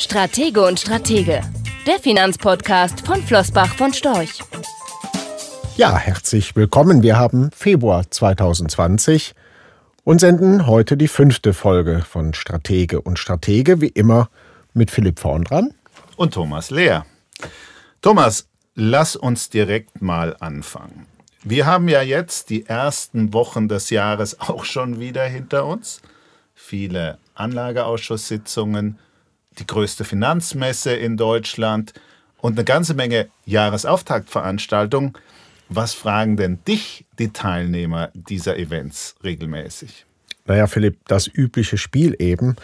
Stratege und Stratege, der Finanzpodcast von Flossbach von Storch. Ja, herzlich willkommen. Wir haben Februar 2020 und senden heute die fünfte Folge von Stratege und Stratege, wie immer mit Philipp Vorn dran. Und Thomas Lehr. Thomas, lass uns direkt mal anfangen. Wir haben ja jetzt die ersten Wochen des Jahres auch schon wieder hinter uns. Viele Anlageausschusssitzungen, die größte Finanzmesse in Deutschland und eine ganze Menge Jahresauftaktveranstaltungen. Was fragen denn dich die Teilnehmer dieser Events regelmäßig? Naja, Philipp, das übliche Spiel eben.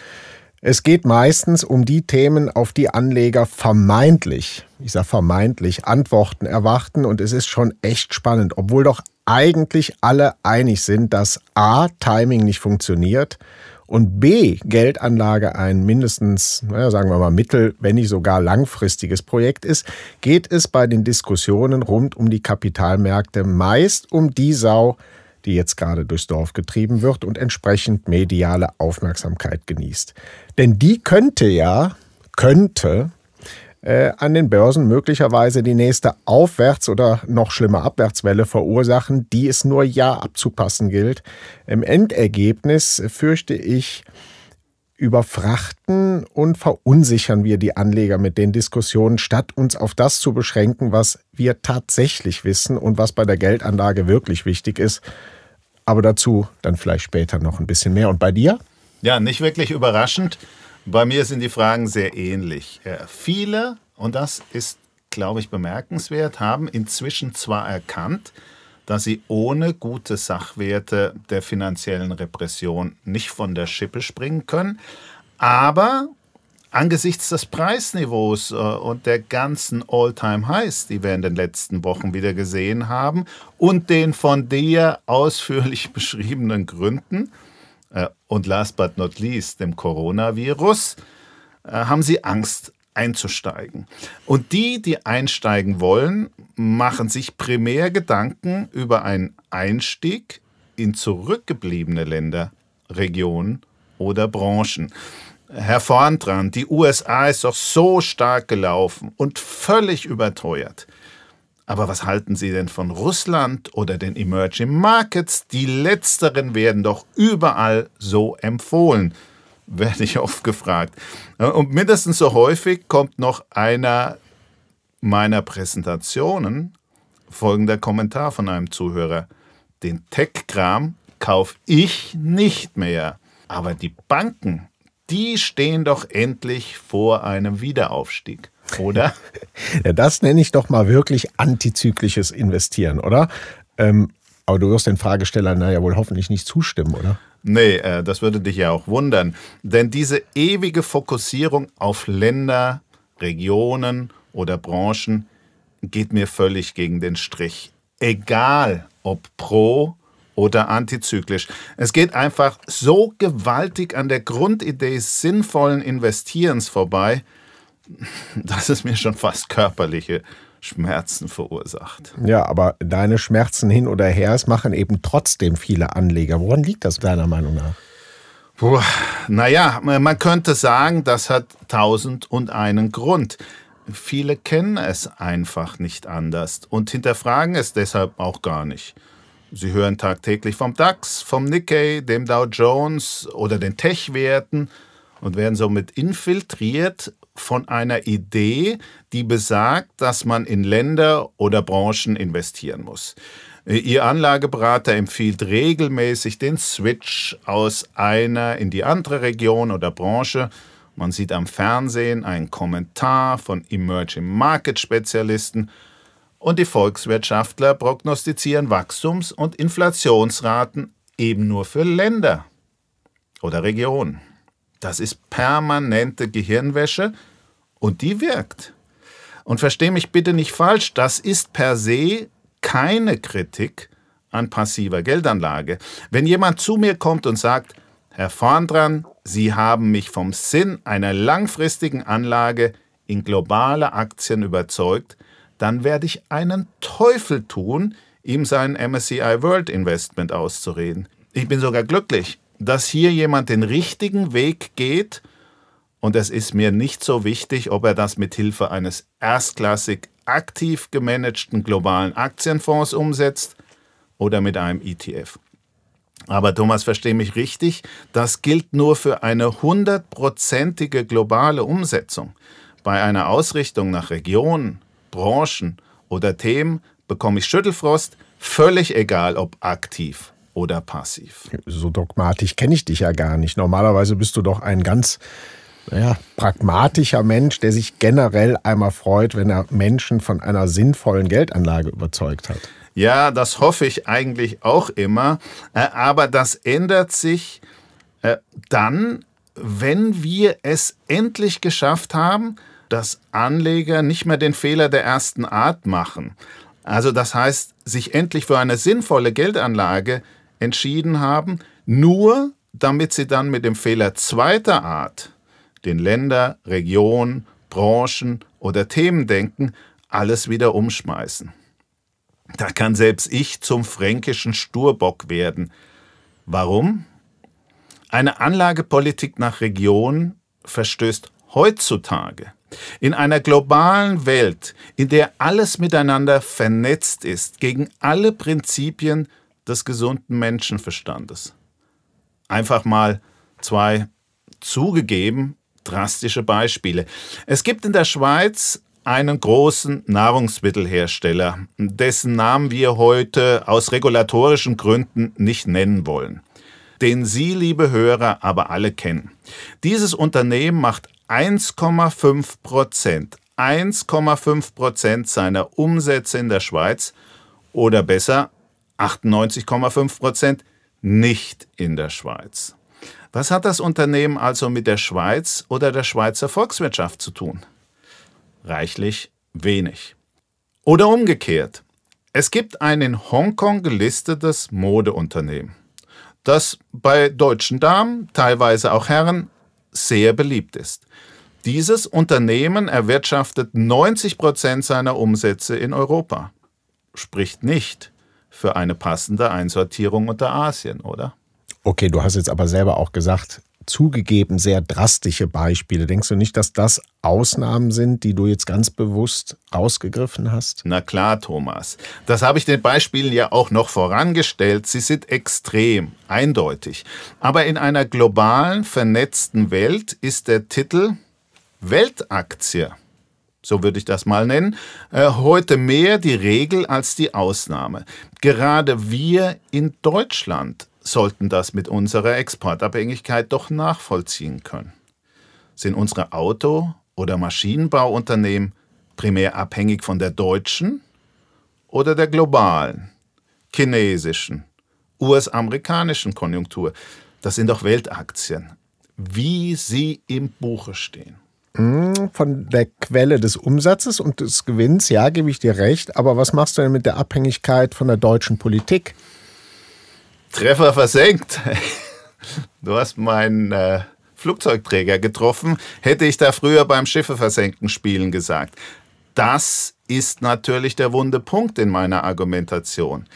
Es geht meistens um die Themen, auf die Anleger vermeintlich, ich sage vermeintlich, Antworten erwarten. Und es ist schon echt spannend, obwohl doch eigentlich alle einig sind, dass A, Timing nicht funktioniert und B Geldanlage ein mindestens, naja, sagen wir mal, mittel, wenn nicht sogar langfristiges Projekt ist, geht es bei den Diskussionen rund um die Kapitalmärkte meist um die Sau, die jetzt gerade durchs Dorf getrieben wird und entsprechend mediale Aufmerksamkeit genießt. Denn die könnte ja, könnte äh, an den Börsen möglicherweise die nächste Aufwärts- oder noch schlimmer Abwärtswelle verursachen, die es nur ja abzupassen gilt. Im Endergebnis fürchte ich, überfrachten und verunsichern wir die Anleger mit den Diskussionen, statt uns auf das zu beschränken, was wir tatsächlich wissen und was bei der Geldanlage wirklich wichtig ist. Aber dazu dann vielleicht später noch ein bisschen mehr. Und bei dir? Ja, nicht wirklich überraschend. Bei mir sind die Fragen sehr ähnlich. Äh, viele, und das ist, glaube ich, bemerkenswert, haben inzwischen zwar erkannt, dass sie ohne gute Sachwerte der finanziellen Repression nicht von der Schippe springen können, aber angesichts des Preisniveaus äh, und der ganzen All-Time-Highs, die wir in den letzten Wochen wieder gesehen haben, und den von dir ausführlich beschriebenen Gründen, äh, und last but not least, dem Coronavirus, äh, haben sie Angst einzusteigen. Und die, die einsteigen wollen, machen sich primär Gedanken über einen Einstieg in zurückgebliebene Länder, Regionen oder Branchen. Herr dran, die USA ist doch so stark gelaufen und völlig überteuert. Aber was halten Sie denn von Russland oder den Emerging Markets? Die letzteren werden doch überall so empfohlen, werde ich oft gefragt. Und mindestens so häufig kommt noch einer meiner Präsentationen folgender Kommentar von einem Zuhörer. Den Tech-Kram kaufe ich nicht mehr. Aber die Banken, die stehen doch endlich vor einem Wiederaufstieg oder? ja, das nenne ich doch mal wirklich antizyklisches Investieren, oder? Ähm, aber du wirst den Fragesteller, naja, wohl hoffentlich nicht zustimmen, oder? Nee, äh, das würde dich ja auch wundern. Denn diese ewige Fokussierung auf Länder, Regionen oder Branchen geht mir völlig gegen den Strich. Egal ob pro oder antizyklisch. Es geht einfach so gewaltig an der Grundidee sinnvollen Investierens vorbei, dass es mir schon fast körperliche Schmerzen verursacht. Ja, aber deine Schmerzen hin oder her, es machen eben trotzdem viele Anleger. Woran liegt das deiner Meinung nach? Puh, naja, man könnte sagen, das hat tausend und einen Grund. Viele kennen es einfach nicht anders und hinterfragen es deshalb auch gar nicht. Sie hören tagtäglich vom DAX, vom Nikkei, dem Dow Jones oder den Tech-Werten und werden somit infiltriert von einer Idee, die besagt, dass man in Länder oder Branchen investieren muss. Äh, ihr Anlageberater empfiehlt regelmäßig den Switch aus einer in die andere Region oder Branche. Man sieht am Fernsehen einen Kommentar von Emerging Market Spezialisten und die Volkswirtschaftler prognostizieren Wachstums- und Inflationsraten eben nur für Länder oder Regionen. Das ist permanente Gehirnwäsche, und die wirkt. Und verstehe mich bitte nicht falsch, das ist per se keine Kritik an passiver Geldanlage. Wenn jemand zu mir kommt und sagt, Herr Vorndran, Sie haben mich vom Sinn einer langfristigen Anlage in globale Aktien überzeugt, dann werde ich einen Teufel tun, ihm sein MSCI World Investment auszureden. Ich bin sogar glücklich, dass hier jemand den richtigen Weg geht und es ist mir nicht so wichtig, ob er das mit Hilfe eines erstklassig aktiv gemanagten globalen Aktienfonds umsetzt oder mit einem ETF. Aber Thomas, verstehe mich richtig, das gilt nur für eine hundertprozentige globale Umsetzung. Bei einer Ausrichtung nach Regionen, Branchen oder Themen bekomme ich Schüttelfrost, völlig egal ob aktiv oder passiv. So dogmatisch kenne ich dich ja gar nicht. Normalerweise bist du doch ein ganz ja, pragmatischer Mensch, der sich generell einmal freut, wenn er Menschen von einer sinnvollen Geldanlage überzeugt hat. Ja, das hoffe ich eigentlich auch immer. Äh, aber das ändert sich äh, dann, wenn wir es endlich geschafft haben, dass Anleger nicht mehr den Fehler der ersten Art machen. Also das heißt, sich endlich für eine sinnvolle Geldanlage entschieden haben, nur damit sie dann mit dem Fehler zweiter Art den Länder, Regionen, Branchen oder Themendenken alles wieder umschmeißen. Da kann selbst ich zum fränkischen Sturbock werden. Warum? Eine Anlagepolitik nach Region verstößt heutzutage in einer globalen Welt, in der alles miteinander vernetzt ist, gegen alle Prinzipien des gesunden Menschenverstandes. Einfach mal zwei zugegeben drastische Beispiele. Es gibt in der Schweiz einen großen Nahrungsmittelhersteller, dessen Namen wir heute aus regulatorischen Gründen nicht nennen wollen, den Sie, liebe Hörer, aber alle kennen. Dieses Unternehmen macht 1,5 Prozent, 1,5 Prozent seiner Umsätze in der Schweiz oder besser 98,5 Prozent nicht in der Schweiz. Was hat das Unternehmen also mit der Schweiz oder der Schweizer Volkswirtschaft zu tun? Reichlich wenig. Oder umgekehrt. Es gibt ein in Hongkong gelistetes Modeunternehmen, das bei deutschen Damen, teilweise auch Herren, sehr beliebt ist. Dieses Unternehmen erwirtschaftet 90 Prozent seiner Umsätze in Europa. Spricht nicht für eine passende Einsortierung unter Asien, oder? Okay, du hast jetzt aber selber auch gesagt, zugegeben sehr drastische Beispiele. Denkst du nicht, dass das Ausnahmen sind, die du jetzt ganz bewusst rausgegriffen hast? Na klar, Thomas. Das habe ich den Beispielen ja auch noch vorangestellt. Sie sind extrem, eindeutig. Aber in einer globalen, vernetzten Welt ist der Titel Weltaktie, so würde ich das mal nennen, äh, heute mehr die Regel als die Ausnahme. Gerade wir in Deutschland sollten das mit unserer Exportabhängigkeit doch nachvollziehen können. Sind unsere Auto- oder Maschinenbauunternehmen primär abhängig von der deutschen oder der globalen, chinesischen, US-amerikanischen Konjunktur? Das sind doch Weltaktien, wie sie im Buche stehen. Hm, von der Quelle des Umsatzes und des Gewinns, ja, gebe ich dir recht. Aber was machst du denn mit der Abhängigkeit von der deutschen Politik? Treffer versenkt. Du hast meinen äh, Flugzeugträger getroffen. Hätte ich da früher beim Schiffe versenken spielen gesagt. Das ist natürlich der wunde Punkt in meiner Argumentation.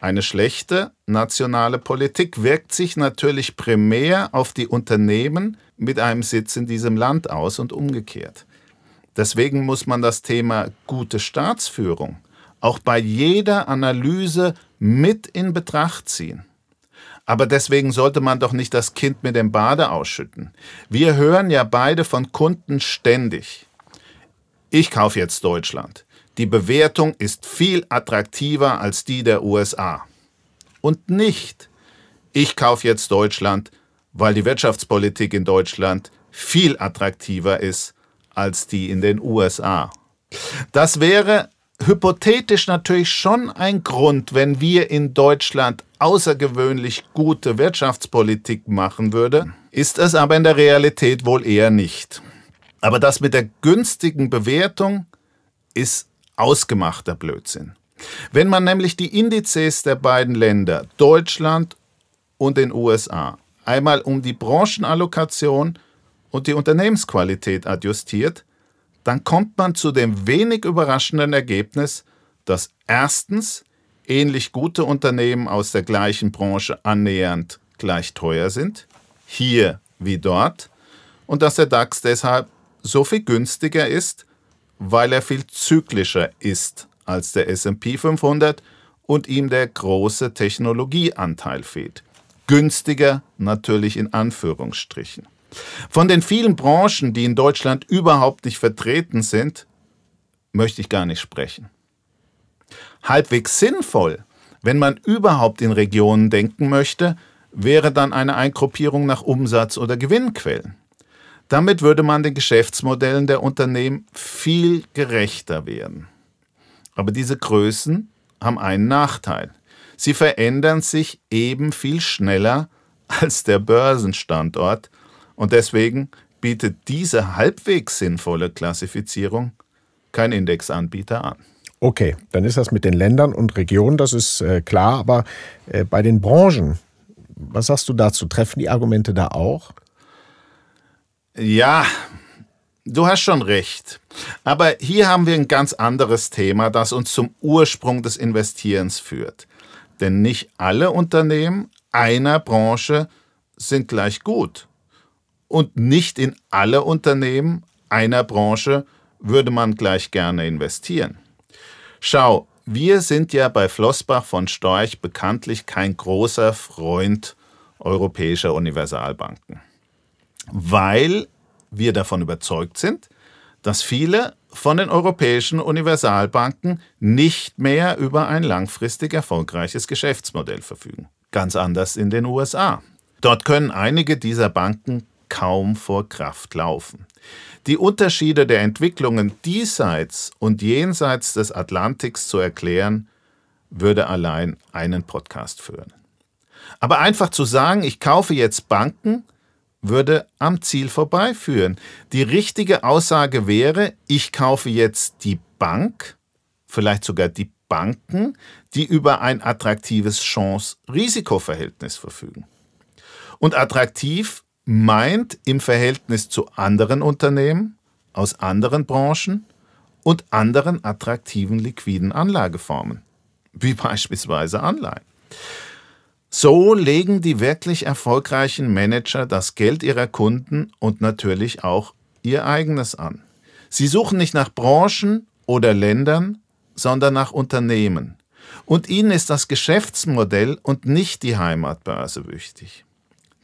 Eine schlechte nationale Politik wirkt sich natürlich primär auf die Unternehmen mit einem Sitz in diesem Land aus und umgekehrt. Deswegen muss man das Thema gute Staatsführung auch bei jeder Analyse mit in Betracht ziehen. Aber deswegen sollte man doch nicht das Kind mit dem Bade ausschütten. Wir hören ja beide von Kunden ständig. Ich kaufe jetzt Deutschland. Die Bewertung ist viel attraktiver als die der USA. Und nicht, ich kaufe jetzt Deutschland, weil die Wirtschaftspolitik in Deutschland viel attraktiver ist als die in den USA. Das wäre hypothetisch natürlich schon ein Grund, wenn wir in Deutschland außergewöhnlich gute Wirtschaftspolitik machen würden, ist es aber in der Realität wohl eher nicht. Aber das mit der günstigen Bewertung ist ausgemachter Blödsinn. Wenn man nämlich die Indizes der beiden Länder, Deutschland und den USA, einmal um die Branchenallokation und die Unternehmensqualität adjustiert, dann kommt man zu dem wenig überraschenden Ergebnis, dass erstens ähnlich gute Unternehmen aus der gleichen Branche annähernd gleich teuer sind, hier wie dort, und dass der DAX deshalb so viel günstiger ist, weil er viel zyklischer ist als der SP 500 und ihm der große Technologieanteil fehlt. Günstiger natürlich in Anführungsstrichen. Von den vielen Branchen, die in Deutschland überhaupt nicht vertreten sind, möchte ich gar nicht sprechen. Halbwegs sinnvoll, wenn man überhaupt in Regionen denken möchte, wäre dann eine Eingruppierung nach Umsatz oder Gewinnquellen. Damit würde man den Geschäftsmodellen der Unternehmen viel gerechter werden. Aber diese Größen haben einen Nachteil. Sie verändern sich eben viel schneller als der Börsenstandort, und deswegen bietet diese halbwegs sinnvolle Klassifizierung kein Indexanbieter an. Okay, dann ist das mit den Ländern und Regionen, das ist äh, klar, aber äh, bei den Branchen, was sagst du dazu? Treffen die Argumente da auch? Ja, du hast schon recht. Aber hier haben wir ein ganz anderes Thema, das uns zum Ursprung des Investierens führt. Denn nicht alle Unternehmen einer Branche sind gleich gut und nicht in alle Unternehmen einer Branche würde man gleich gerne investieren. Schau, wir sind ja bei Flossbach von Storch bekanntlich kein großer Freund europäischer Universalbanken, weil wir davon überzeugt sind, dass viele von den europäischen Universalbanken nicht mehr über ein langfristig erfolgreiches Geschäftsmodell verfügen. Ganz anders in den USA. Dort können einige dieser Banken kaum vor Kraft laufen. Die Unterschiede der Entwicklungen diesseits und jenseits des Atlantiks zu erklären, würde allein einen Podcast führen. Aber einfach zu sagen, ich kaufe jetzt Banken, würde am Ziel vorbeiführen. Die richtige Aussage wäre, ich kaufe jetzt die Bank, vielleicht sogar die Banken, die über ein attraktives chance risikoverhältnis verfügen. Und attraktiv meint im Verhältnis zu anderen Unternehmen aus anderen Branchen und anderen attraktiven liquiden Anlageformen, wie beispielsweise Anleihen. So legen die wirklich erfolgreichen Manager das Geld ihrer Kunden und natürlich auch ihr eigenes an. Sie suchen nicht nach Branchen oder Ländern, sondern nach Unternehmen. Und ihnen ist das Geschäftsmodell und nicht die Heimatbörse wichtig.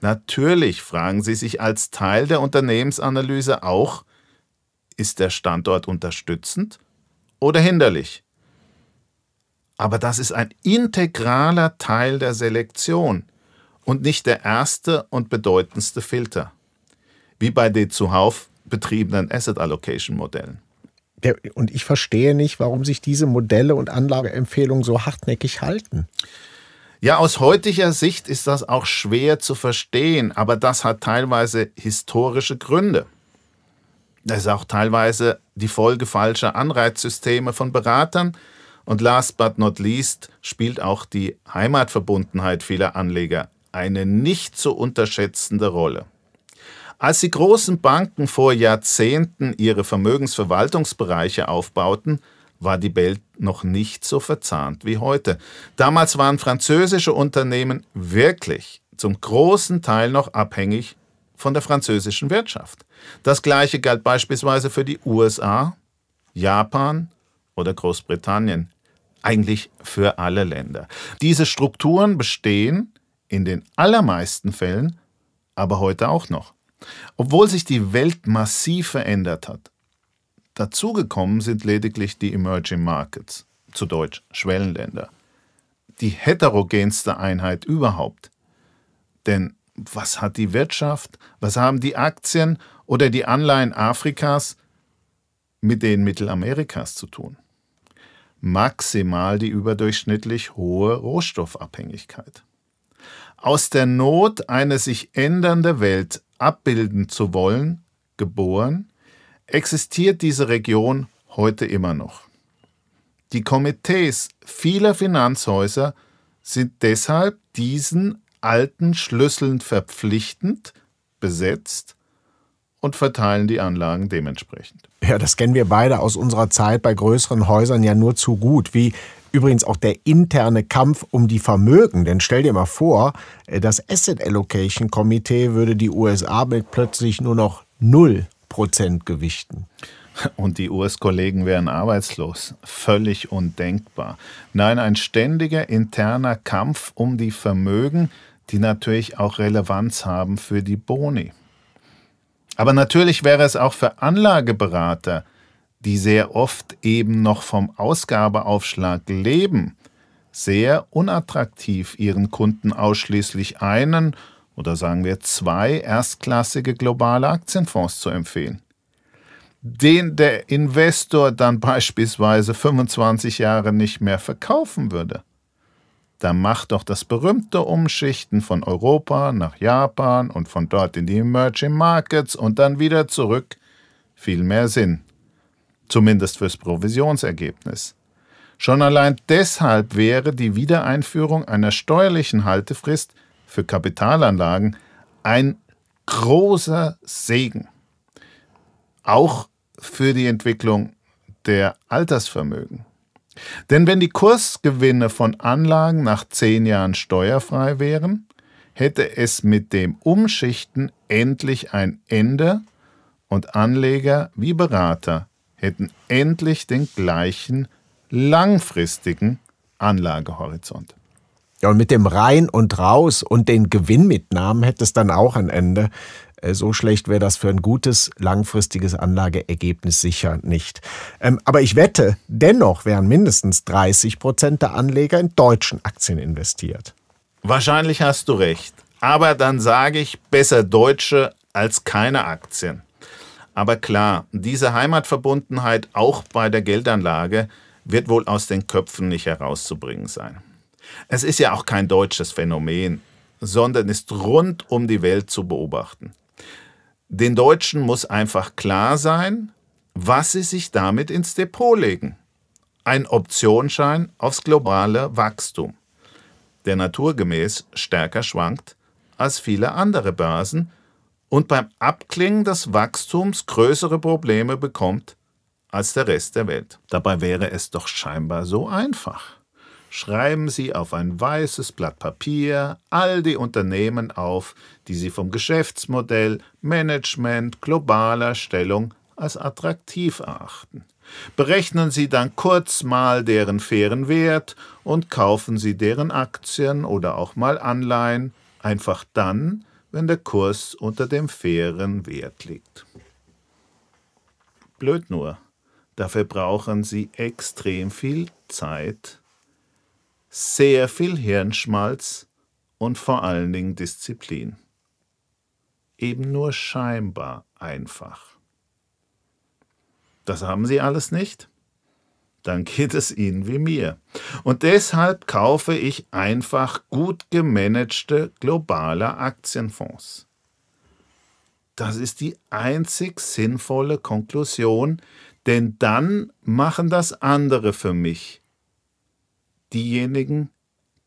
Natürlich fragen Sie sich als Teil der Unternehmensanalyse auch, ist der Standort unterstützend oder hinderlich? Aber das ist ein integraler Teil der Selektion und nicht der erste und bedeutendste Filter, wie bei den zuhauf betriebenen Asset Allocation Modellen. Und ich verstehe nicht, warum sich diese Modelle und Anlageempfehlungen so hartnäckig halten. Ja, aus heutiger Sicht ist das auch schwer zu verstehen, aber das hat teilweise historische Gründe. Das ist auch teilweise die Folge falscher Anreizsysteme von Beratern. Und last but not least spielt auch die Heimatverbundenheit vieler Anleger eine nicht zu unterschätzende Rolle. Als die großen Banken vor Jahrzehnten ihre Vermögensverwaltungsbereiche aufbauten, war die Welt noch nicht so verzahnt wie heute. Damals waren französische Unternehmen wirklich zum großen Teil noch abhängig von der französischen Wirtschaft. Das gleiche galt beispielsweise für die USA, Japan oder Großbritannien. Eigentlich für alle Länder. Diese Strukturen bestehen in den allermeisten Fällen aber heute auch noch. Obwohl sich die Welt massiv verändert hat, Dazugekommen sind lediglich die Emerging Markets, zu Deutsch Schwellenländer. Die heterogenste Einheit überhaupt. Denn was hat die Wirtschaft, was haben die Aktien oder die Anleihen Afrikas mit den Mittelamerikas zu tun? Maximal die überdurchschnittlich hohe Rohstoffabhängigkeit. Aus der Not, eine sich ändernde Welt abbilden zu wollen, geboren, existiert diese Region heute immer noch. Die Komitees vieler Finanzhäuser sind deshalb diesen alten Schlüsseln verpflichtend besetzt und verteilen die Anlagen dementsprechend. Ja, das kennen wir beide aus unserer Zeit bei größeren Häusern ja nur zu gut, wie übrigens auch der interne Kampf um die Vermögen. Denn stell dir mal vor, äh, das Asset Allocation Committee würde die USA mit plötzlich nur noch null Prozent gewichten. Und die US-Kollegen wären arbeitslos. Völlig undenkbar. Nein, ein ständiger interner Kampf um die Vermögen, die natürlich auch Relevanz haben für die Boni. Aber natürlich wäre es auch für Anlageberater, die sehr oft eben noch vom Ausgabeaufschlag leben, sehr unattraktiv, ihren Kunden ausschließlich einen oder sagen wir zwei erstklassige globale Aktienfonds zu empfehlen, den der Investor dann beispielsweise 25 Jahre nicht mehr verkaufen würde. Da macht doch das berühmte Umschichten von Europa nach Japan und von dort in die Emerging Markets und dann wieder zurück viel mehr Sinn. Zumindest fürs Provisionsergebnis. Schon allein deshalb wäre die Wiedereinführung einer steuerlichen Haltefrist für Kapitalanlagen ein großer Segen. Auch für die Entwicklung der Altersvermögen. Denn wenn die Kursgewinne von Anlagen nach zehn Jahren steuerfrei wären, hätte es mit dem Umschichten endlich ein Ende und Anleger wie Berater hätten endlich den gleichen langfristigen Anlagehorizont. Ja, und mit dem rein und raus und den Gewinnmitnahmen hätte es dann auch ein Ende. Äh, so schlecht wäre das für ein gutes, langfristiges Anlageergebnis sicher nicht. Ähm, aber ich wette, dennoch wären mindestens 30 Prozent der Anleger in deutschen Aktien investiert. Wahrscheinlich hast du recht. Aber dann sage ich besser deutsche als keine Aktien. Aber klar, diese Heimatverbundenheit auch bei der Geldanlage wird wohl aus den Köpfen nicht herauszubringen sein. Es ist ja auch kein deutsches Phänomen, sondern ist rund um die Welt zu beobachten. Den Deutschen muss einfach klar sein, was sie sich damit ins Depot legen. Ein Optionsschein aufs globale Wachstum, der naturgemäß stärker schwankt als viele andere Börsen und beim Abklingen des Wachstums größere Probleme bekommt als der Rest der Welt. Dabei wäre es doch scheinbar so einfach schreiben Sie auf ein weißes Blatt Papier all die Unternehmen auf, die Sie vom Geschäftsmodell, Management, globaler Stellung als attraktiv erachten. Berechnen Sie dann kurz mal deren fairen Wert und kaufen Sie deren Aktien oder auch mal Anleihen, einfach dann, wenn der Kurs unter dem fairen Wert liegt. Blöd nur, dafür brauchen Sie extrem viel Zeit sehr viel Hirnschmalz und vor allen Dingen Disziplin. Eben nur scheinbar einfach. Das haben Sie alles nicht? Dann geht es Ihnen wie mir. Und deshalb kaufe ich einfach gut gemanagte globale Aktienfonds. Das ist die einzig sinnvolle Konklusion, denn dann machen das andere für mich diejenigen,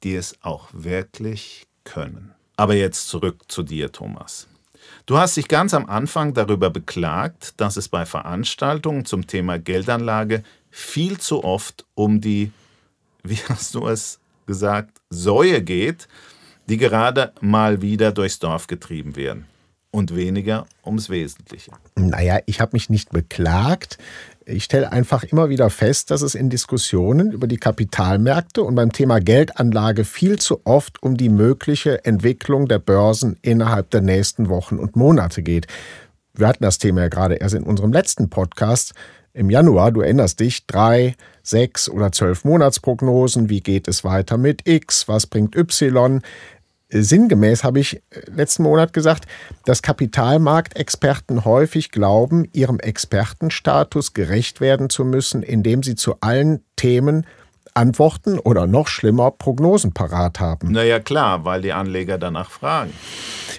die es auch wirklich können. Aber jetzt zurück zu dir, Thomas. Du hast dich ganz am Anfang darüber beklagt, dass es bei Veranstaltungen zum Thema Geldanlage viel zu oft um die, wie hast du es gesagt, Säue geht, die gerade mal wieder durchs Dorf getrieben werden und weniger ums Wesentliche. Naja, ich habe mich nicht beklagt ich stelle einfach immer wieder fest, dass es in Diskussionen über die Kapitalmärkte und beim Thema Geldanlage viel zu oft um die mögliche Entwicklung der Börsen innerhalb der nächsten Wochen und Monate geht. Wir hatten das Thema ja gerade erst in unserem letzten Podcast im Januar, du erinnerst dich, drei, sechs oder zwölf Monatsprognosen, wie geht es weiter mit X, was bringt Y sinngemäß habe ich äh, letzten Monat gesagt, dass Kapitalmarktexperten häufig glauben, ihrem Expertenstatus gerecht werden zu müssen, indem sie zu allen Themen Antworten oder noch schlimmer Prognosen parat haben. Naja klar, weil die Anleger danach fragen.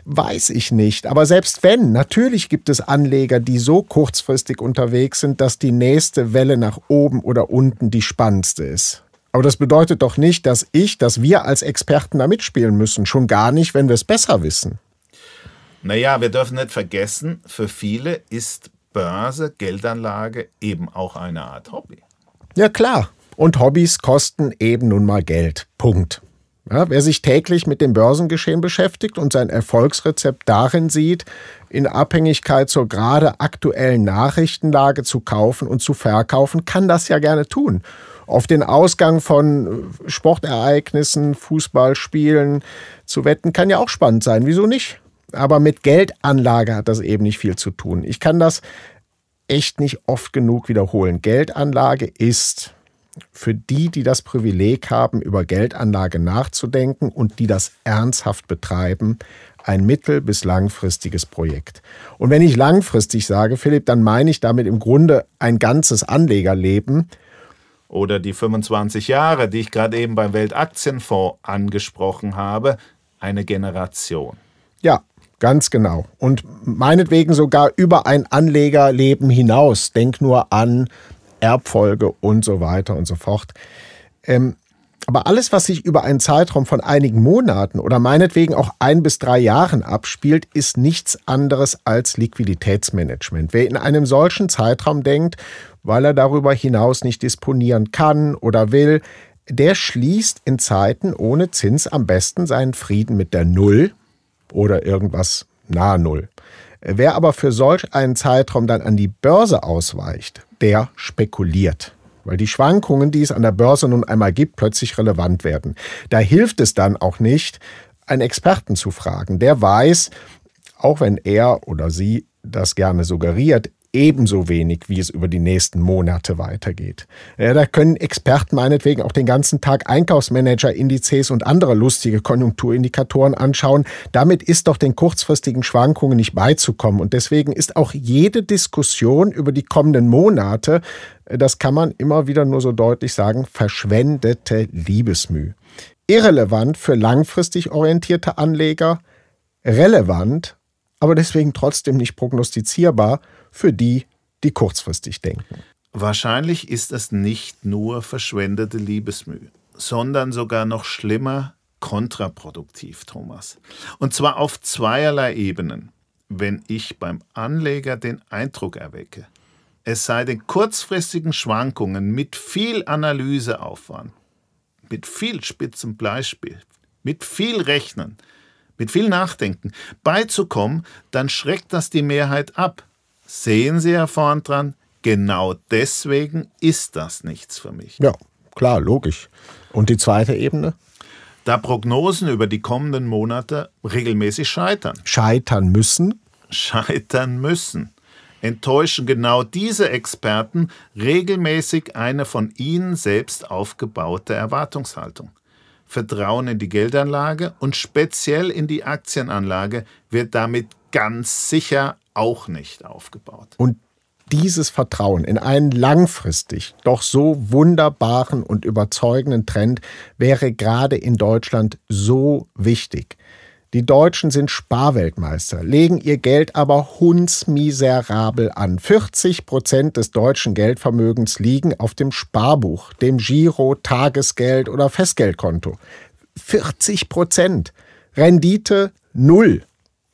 Weiß ich nicht, aber selbst wenn, natürlich gibt es Anleger, die so kurzfristig unterwegs sind, dass die nächste Welle nach oben oder unten die spannendste ist. Aber das bedeutet doch nicht, dass ich, dass wir als Experten da mitspielen müssen. Schon gar nicht, wenn wir es besser wissen. Naja, wir dürfen nicht vergessen, für viele ist Börse, Geldanlage eben auch eine Art Hobby. Ja klar. Und Hobbys kosten eben nun mal Geld. Punkt. Ja, wer sich täglich mit dem Börsengeschehen beschäftigt und sein Erfolgsrezept darin sieht, in Abhängigkeit zur gerade aktuellen Nachrichtenlage zu kaufen und zu verkaufen, kann das ja gerne tun auf den Ausgang von äh, Sportereignissen, Fußballspielen zu wetten, kann ja auch spannend sein. Wieso nicht? Aber mit Geldanlage hat das eben nicht viel zu tun. Ich kann das echt nicht oft genug wiederholen. Geldanlage ist für die, die das Privileg haben, über Geldanlage nachzudenken und die das ernsthaft betreiben, ein mittel- bis langfristiges Projekt. Und wenn ich langfristig sage, Philipp, dann meine ich damit im Grunde ein ganzes Anlegerleben oder die 25 Jahre, die ich gerade eben beim Weltaktienfonds angesprochen habe, eine Generation. Ja, ganz genau. Und meinetwegen sogar über ein Anlegerleben hinaus. Denk nur an Erbfolge und so weiter und so fort. Ähm, aber alles, was sich über einen Zeitraum von einigen Monaten oder meinetwegen auch ein bis drei Jahren abspielt, ist nichts anderes als Liquiditätsmanagement. Wer in einem solchen Zeitraum denkt, weil er darüber hinaus nicht disponieren kann oder will, der schließt in Zeiten ohne Zins am besten seinen Frieden mit der Null oder irgendwas nahe Null. Wer aber für solch einen Zeitraum dann an die Börse ausweicht, der spekuliert weil die Schwankungen, die es an der Börse nun einmal gibt, plötzlich relevant werden. Da hilft es dann auch nicht, einen Experten zu fragen, der weiß, auch wenn er oder sie das gerne suggeriert, ebenso wenig, wie es über die nächsten Monate weitergeht. Ja, da können Experten meinetwegen auch den ganzen Tag Einkaufsmanager-Indizes und andere lustige Konjunkturindikatoren anschauen. Damit ist doch den kurzfristigen Schwankungen nicht beizukommen. Und deswegen ist auch jede Diskussion über die kommenden Monate, äh, das kann man immer wieder nur so deutlich sagen, verschwendete Liebesmüh. Irrelevant für langfristig orientierte Anleger, relevant, aber deswegen trotzdem nicht prognostizierbar – für die, die kurzfristig denken. Wahrscheinlich ist es nicht nur verschwendete Liebesmühe, sondern sogar noch schlimmer kontraproduktiv, Thomas. Und zwar auf zweierlei Ebenen. Wenn ich beim Anleger den Eindruck erwecke, es sei den kurzfristigen Schwankungen mit viel Analyseaufwand, mit viel spitzem Beispiel, mit viel Rechnen, mit viel Nachdenken beizukommen, dann schreckt das die Mehrheit ab sehen Sie, Herr vorn dran, genau deswegen ist das nichts für mich. Ja, klar, logisch. Und die zweite Ebene? Da Prognosen über die kommenden Monate regelmäßig scheitern. Scheitern müssen? Scheitern müssen. Enttäuschen genau diese Experten regelmäßig eine von ihnen selbst aufgebaute Erwartungshaltung. Vertrauen in die Geldanlage und speziell in die Aktienanlage wird damit ganz sicher auch nicht aufgebaut. Und dieses Vertrauen in einen langfristig doch so wunderbaren und überzeugenden Trend wäre gerade in Deutschland so wichtig. Die Deutschen sind Sparweltmeister, legen ihr Geld aber hundsmiserabel an. 40 Prozent des deutschen Geldvermögens liegen auf dem Sparbuch, dem Giro, Tagesgeld oder Festgeldkonto. 40 Prozent. Rendite null.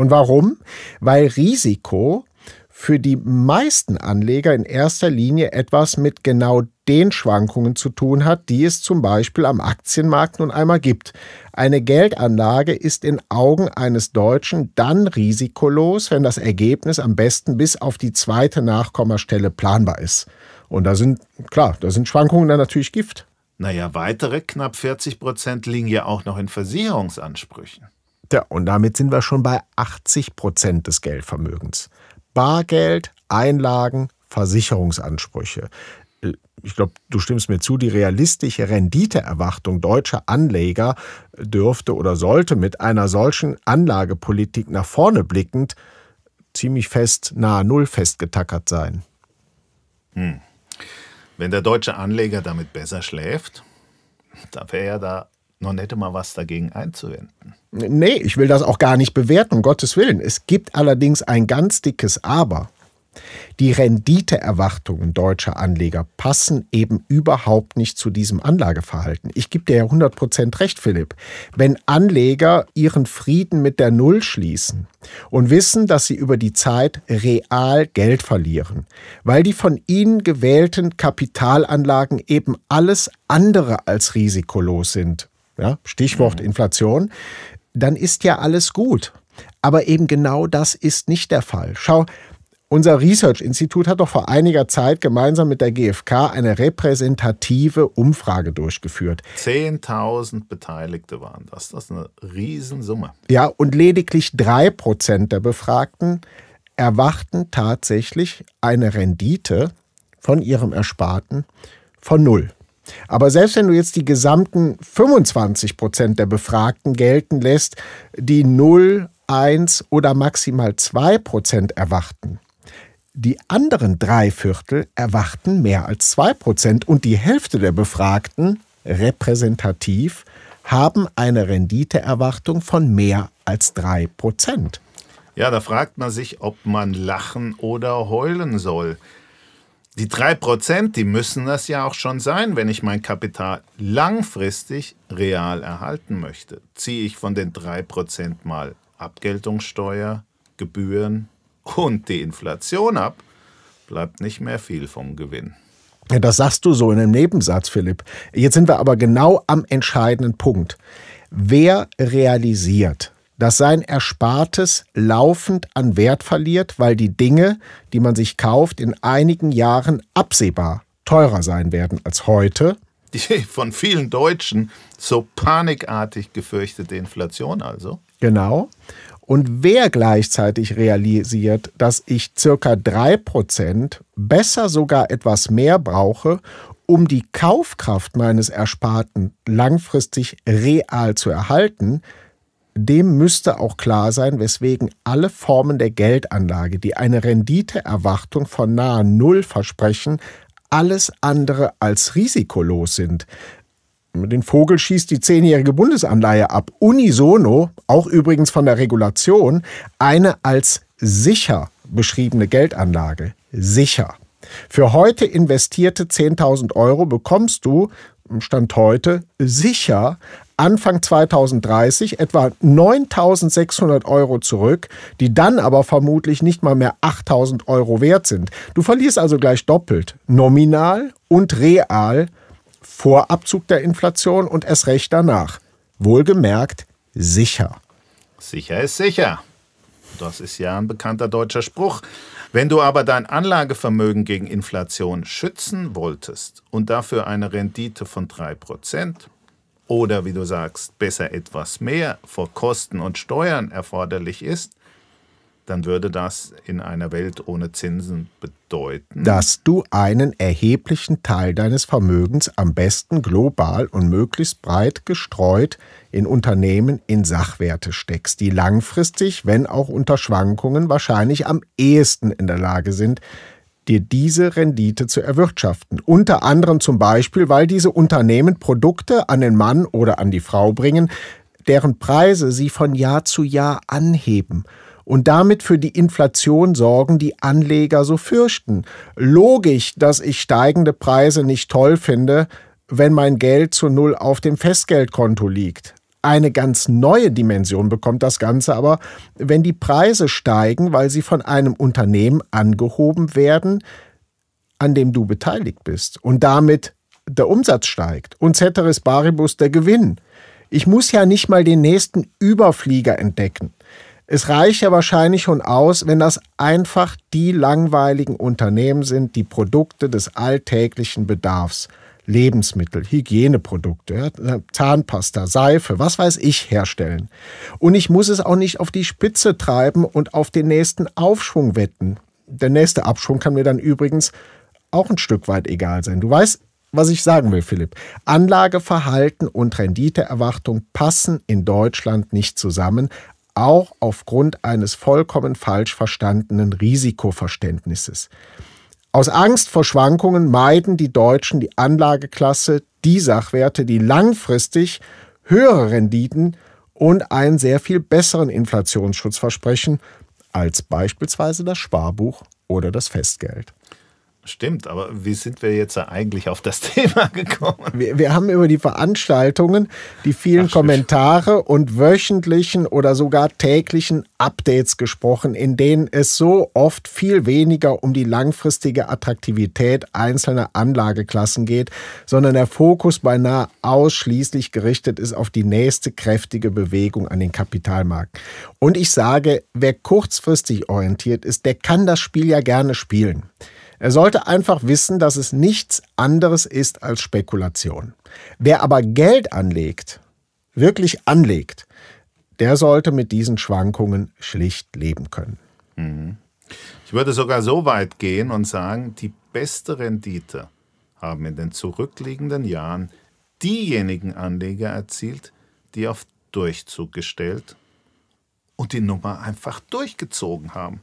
Und warum? Weil Risiko für die meisten Anleger in erster Linie etwas mit genau den Schwankungen zu tun hat, die es zum Beispiel am Aktienmarkt nun einmal gibt. Eine Geldanlage ist in Augen eines Deutschen dann risikolos, wenn das Ergebnis am besten bis auf die zweite Nachkommastelle planbar ist. Und da sind, klar, da sind Schwankungen dann natürlich Gift. Naja, weitere knapp 40 Prozent liegen ja auch noch in Versicherungsansprüchen. Ja, und damit sind wir schon bei 80 Prozent des Geldvermögens. Bargeld, Einlagen, Versicherungsansprüche. Äh, ich glaube, du stimmst mir zu, die realistische Renditeerwartung deutscher Anleger dürfte oder sollte mit einer solchen Anlagepolitik nach vorne blickend ziemlich fest nahe Null festgetackert sein. Hm. Wenn der deutsche Anleger damit besser schläft, da wäre ja da noch nicht mal was dagegen einzuwenden. Nee, ich will das auch gar nicht bewerten, um Gottes Willen. Es gibt allerdings ein ganz dickes Aber. Die Renditeerwartungen deutscher Anleger passen eben überhaupt nicht zu diesem Anlageverhalten. Ich gebe dir ja 100% recht, Philipp. Wenn Anleger ihren Frieden mit der Null schließen und wissen, dass sie über die Zeit real Geld verlieren, weil die von ihnen gewählten Kapitalanlagen eben alles andere als risikolos sind, ja, Stichwort mhm. Inflation, dann ist ja alles gut. Aber eben genau das ist nicht der Fall. Schau, unser Research-Institut hat doch vor einiger Zeit gemeinsam mit der GfK eine repräsentative Umfrage durchgeführt. 10.000 Beteiligte waren das. Das ist eine Riesensumme. Ja, und lediglich 3% der Befragten erwarten tatsächlich eine Rendite von ihrem Ersparten von null. Aber selbst wenn du jetzt die gesamten 25 Prozent der Befragten gelten lässt, die 0, 1 oder maximal 2 Prozent erwarten, die anderen drei Viertel erwarten mehr als 2 Prozent und die Hälfte der Befragten, repräsentativ, haben eine Renditeerwartung von mehr als 3 Prozent. Ja, da fragt man sich, ob man lachen oder heulen soll die 3%, die müssen das ja auch schon sein, wenn ich mein Kapital langfristig real erhalten möchte. Ziehe ich von den 3% mal Abgeltungssteuer, Gebühren und die Inflation ab, bleibt nicht mehr viel vom Gewinn. Ja, das sagst du so in einem Nebensatz, Philipp. Jetzt sind wir aber genau am entscheidenden Punkt. Wer realisiert dass sein Erspartes laufend an Wert verliert, weil die Dinge, die man sich kauft, in einigen Jahren absehbar teurer sein werden als heute. Die von vielen Deutschen so panikartig gefürchtete Inflation also. Genau. Und wer gleichzeitig realisiert, dass ich circa 3%, besser sogar etwas mehr brauche, um die Kaufkraft meines Ersparten langfristig real zu erhalten, dem müsste auch klar sein, weswegen alle Formen der Geldanlage, die eine Renditeerwartung von nahe Null versprechen, alles andere als risikolos sind. Den Vogel schießt die zehnjährige Bundesanleihe ab. Unisono, auch übrigens von der Regulation, eine als sicher beschriebene Geldanlage. Sicher. Für heute investierte 10.000 Euro bekommst du, Stand heute, sicher Anfang 2030 etwa 9600 Euro zurück, die dann aber vermutlich nicht mal mehr 8000 Euro wert sind. Du verlierst also gleich doppelt, nominal und real, vor Abzug der Inflation und erst recht danach. Wohlgemerkt, sicher. Sicher ist sicher. Das ist ja ein bekannter deutscher Spruch. Wenn du aber dein Anlagevermögen gegen Inflation schützen wolltest und dafür eine Rendite von 3% oder wie du sagst, besser etwas mehr vor Kosten und Steuern erforderlich ist, dann würde das in einer Welt ohne Zinsen bedeuten, dass du einen erheblichen Teil deines Vermögens am besten global und möglichst breit gestreut in Unternehmen in Sachwerte steckst, die langfristig, wenn auch unter Schwankungen, wahrscheinlich am ehesten in der Lage sind, dir diese Rendite zu erwirtschaften. Unter anderem zum Beispiel, weil diese Unternehmen Produkte an den Mann oder an die Frau bringen, deren Preise sie von Jahr zu Jahr anheben und damit für die Inflation sorgen, die Anleger so fürchten. Logisch, dass ich steigende Preise nicht toll finde, wenn mein Geld zu Null auf dem Festgeldkonto liegt. Eine ganz neue Dimension bekommt das Ganze aber, wenn die Preise steigen, weil sie von einem Unternehmen angehoben werden, an dem du beteiligt bist und damit der Umsatz steigt und ceteris paribus der Gewinn. Ich muss ja nicht mal den nächsten Überflieger entdecken. Es reicht ja wahrscheinlich schon aus, wenn das einfach die langweiligen Unternehmen sind, die Produkte des alltäglichen Bedarfs Lebensmittel, Hygieneprodukte, äh, Zahnpasta, Seife, was weiß ich, herstellen. Und ich muss es auch nicht auf die Spitze treiben und auf den nächsten Aufschwung wetten. Der nächste Abschwung kann mir dann übrigens auch ein Stück weit egal sein. Du weißt, was ich sagen will, Philipp. Anlageverhalten und Renditeerwartung passen in Deutschland nicht zusammen, auch aufgrund eines vollkommen falsch verstandenen Risikoverständnisses. Aus Angst vor Schwankungen meiden die Deutschen die Anlageklasse die Sachwerte, die langfristig höhere Renditen und einen sehr viel besseren Inflationsschutz versprechen als beispielsweise das Sparbuch oder das Festgeld. Stimmt, aber wie sind wir jetzt eigentlich auf das Thema gekommen? Wir, wir haben über die Veranstaltungen, die vielen Ach, Kommentare und wöchentlichen oder sogar täglichen Updates gesprochen, in denen es so oft viel weniger um die langfristige Attraktivität einzelner Anlageklassen geht, sondern der Fokus beinahe ausschließlich gerichtet ist auf die nächste kräftige Bewegung an den Kapitalmarkt. Und ich sage, wer kurzfristig orientiert ist, der kann das Spiel ja gerne spielen. Er sollte einfach wissen, dass es nichts anderes ist als Spekulation. Wer aber Geld anlegt, wirklich anlegt, der sollte mit diesen Schwankungen schlicht leben können. Mhm. Ich würde sogar so weit gehen und sagen, die beste Rendite haben in den zurückliegenden Jahren diejenigen Anleger erzielt, die auf Durchzug gestellt und die Nummer einfach durchgezogen haben.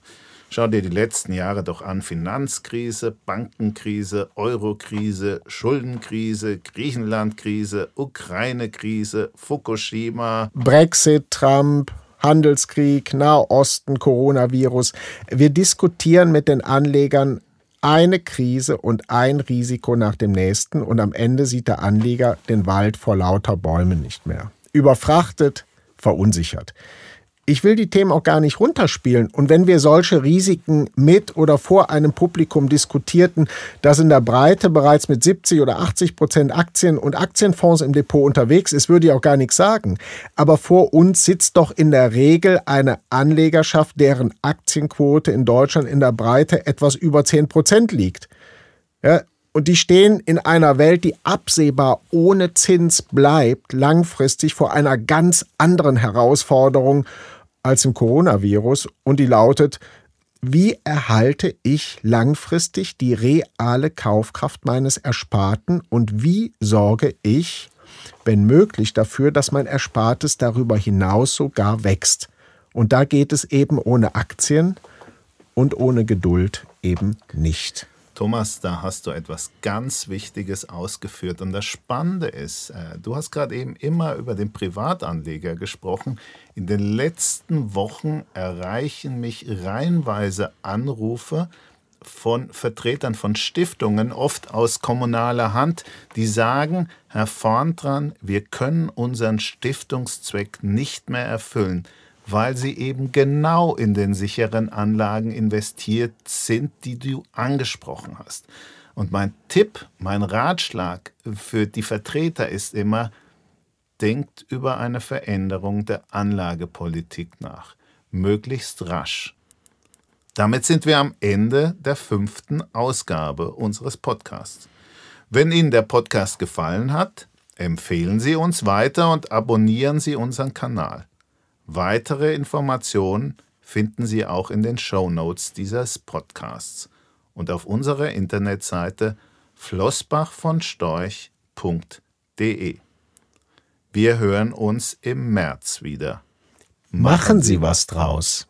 Schau dir die letzten Jahre doch an. Finanzkrise, Bankenkrise, Eurokrise, Schuldenkrise, Griechenlandkrise, Ukraine-Krise, Fukushima. Brexit, Trump, Handelskrieg, Nahosten, Coronavirus. Wir diskutieren mit den Anlegern eine Krise und ein Risiko nach dem nächsten und am Ende sieht der Anleger den Wald vor lauter Bäumen nicht mehr. Überfrachtet, verunsichert ich will die Themen auch gar nicht runterspielen. Und wenn wir solche Risiken mit oder vor einem Publikum diskutierten, das in der Breite bereits mit 70 oder 80 Prozent Aktien und Aktienfonds im Depot unterwegs ist, würde ich auch gar nichts sagen. Aber vor uns sitzt doch in der Regel eine Anlegerschaft, deren Aktienquote in Deutschland in der Breite etwas über 10 Prozent liegt. Ja, und die stehen in einer Welt, die absehbar ohne Zins bleibt, langfristig vor einer ganz anderen Herausforderung als im Coronavirus und die lautet, wie erhalte ich langfristig die reale Kaufkraft meines Ersparten und wie sorge ich, wenn möglich, dafür, dass mein Erspartes darüber hinaus sogar wächst. Und da geht es eben ohne Aktien und ohne Geduld eben nicht. Thomas, da hast du etwas ganz Wichtiges ausgeführt. Und das Spannende ist, äh, du hast gerade eben immer über den Privatanleger gesprochen. In den letzten Wochen erreichen mich reihenweise Anrufe von Vertretern von Stiftungen, oft aus kommunaler Hand, die sagen, Herr Vorntran, wir können unseren Stiftungszweck nicht mehr erfüllen, weil sie eben genau in den sicheren Anlagen investiert sind, die du angesprochen hast. Und mein Tipp, mein Ratschlag für die Vertreter ist immer, denkt über eine Veränderung der Anlagepolitik nach, möglichst rasch. Damit sind wir am Ende der fünften Ausgabe unseres Podcasts. Wenn Ihnen der Podcast gefallen hat, empfehlen Sie uns weiter und abonnieren Sie unseren Kanal. Weitere Informationen finden Sie auch in den Show Notes dieses Podcasts und auf unserer Internetseite flossbachvonstorch.de. Wir hören uns im März wieder. Machen Sie was draus.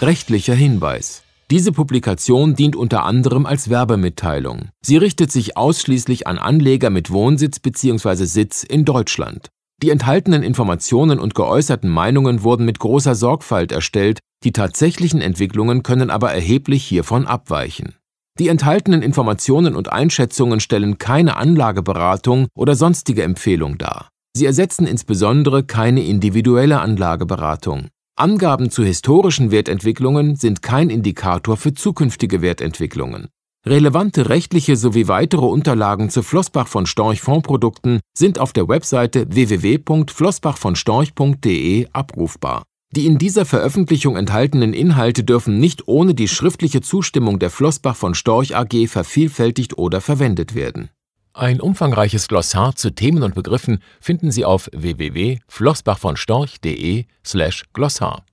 Rechtlicher Hinweis. Diese Publikation dient unter anderem als Werbemitteilung. Sie richtet sich ausschließlich an Anleger mit Wohnsitz bzw. Sitz in Deutschland. Die enthaltenen Informationen und geäußerten Meinungen wurden mit großer Sorgfalt erstellt, die tatsächlichen Entwicklungen können aber erheblich hiervon abweichen. Die enthaltenen Informationen und Einschätzungen stellen keine Anlageberatung oder sonstige Empfehlung dar. Sie ersetzen insbesondere keine individuelle Anlageberatung. Angaben zu historischen Wertentwicklungen sind kein Indikator für zukünftige Wertentwicklungen. Relevante rechtliche sowie weitere Unterlagen zu Flossbach von Storch Fondprodukten sind auf der Webseite www.flossbachvonstorch.de abrufbar. Die in dieser Veröffentlichung enthaltenen Inhalte dürfen nicht ohne die schriftliche Zustimmung der Flossbach von Storch AG vervielfältigt oder verwendet werden. Ein umfangreiches Glossar zu Themen und Begriffen finden Sie auf www.flossbachvonstorch.de/glossar.